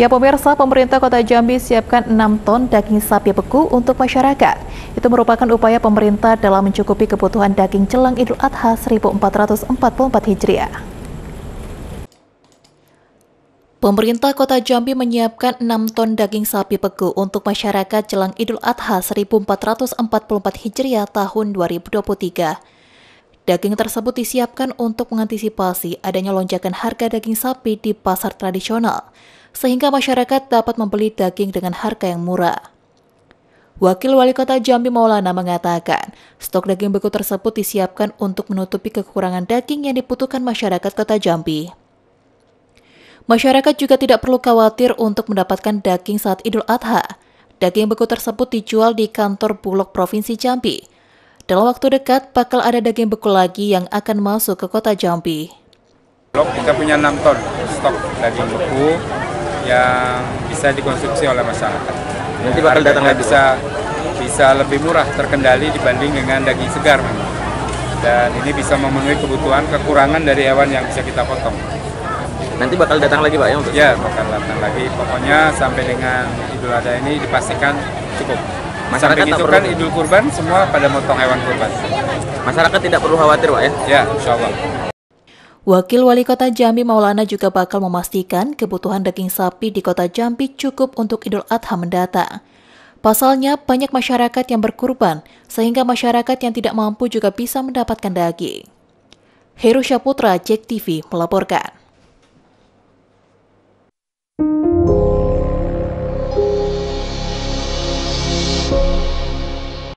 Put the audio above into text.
Ya pemirsa, pemerintah Kota Jambi siapkan 6 ton daging sapi beku untuk masyarakat. Itu merupakan upaya pemerintah dalam mencukupi kebutuhan daging jelang Idul Adha 1444 Hijriah. Pemerintah Kota Jambi menyiapkan 6 ton daging sapi beku untuk masyarakat jelang Idul Adha 1444 Hijriah tahun 2023. Daging tersebut disiapkan untuk mengantisipasi adanya lonjakan harga daging sapi di pasar tradisional sehingga masyarakat dapat membeli daging dengan harga yang murah. Wakil Wali Kota Jambi Maulana mengatakan, stok daging beku tersebut disiapkan untuk menutupi kekurangan daging yang dibutuhkan masyarakat Kota Jambi. Masyarakat juga tidak perlu khawatir untuk mendapatkan daging saat Idul Adha. Daging beku tersebut dijual di kantor Bulog Provinsi Jambi. Dalam waktu dekat, bakal ada daging beku lagi yang akan masuk ke Kota Jambi. kita punya 6 ton stok daging beku yang bisa dikonsumsi oleh masyarakat. Nanti bakal datang lagi bisa bisa lebih murah terkendali dibanding dengan daging segar memang. Dan ini bisa memenuhi kebutuhan kekurangan dari hewan yang bisa kita potong. Nanti bakal datang lagi Pak ya untuk? Ya, bakal datang lagi. Pokoknya sampai dengan Idul Adha ini dipastikan cukup. Masyarakat sampai itu kan Idul Kurban semua pada motong hewan kurban. Masyarakat tidak perlu khawatir Pak ya? Ya, insya Allah. Wakil Wali Kota Jambi Maulana juga bakal memastikan kebutuhan daging sapi di Kota Jambi cukup untuk Idul Adha mendatang. Pasalnya, banyak masyarakat yang berkurban, sehingga masyarakat yang tidak mampu juga bisa mendapatkan daging. Heru Syaputra, Jek TV, melaporkan.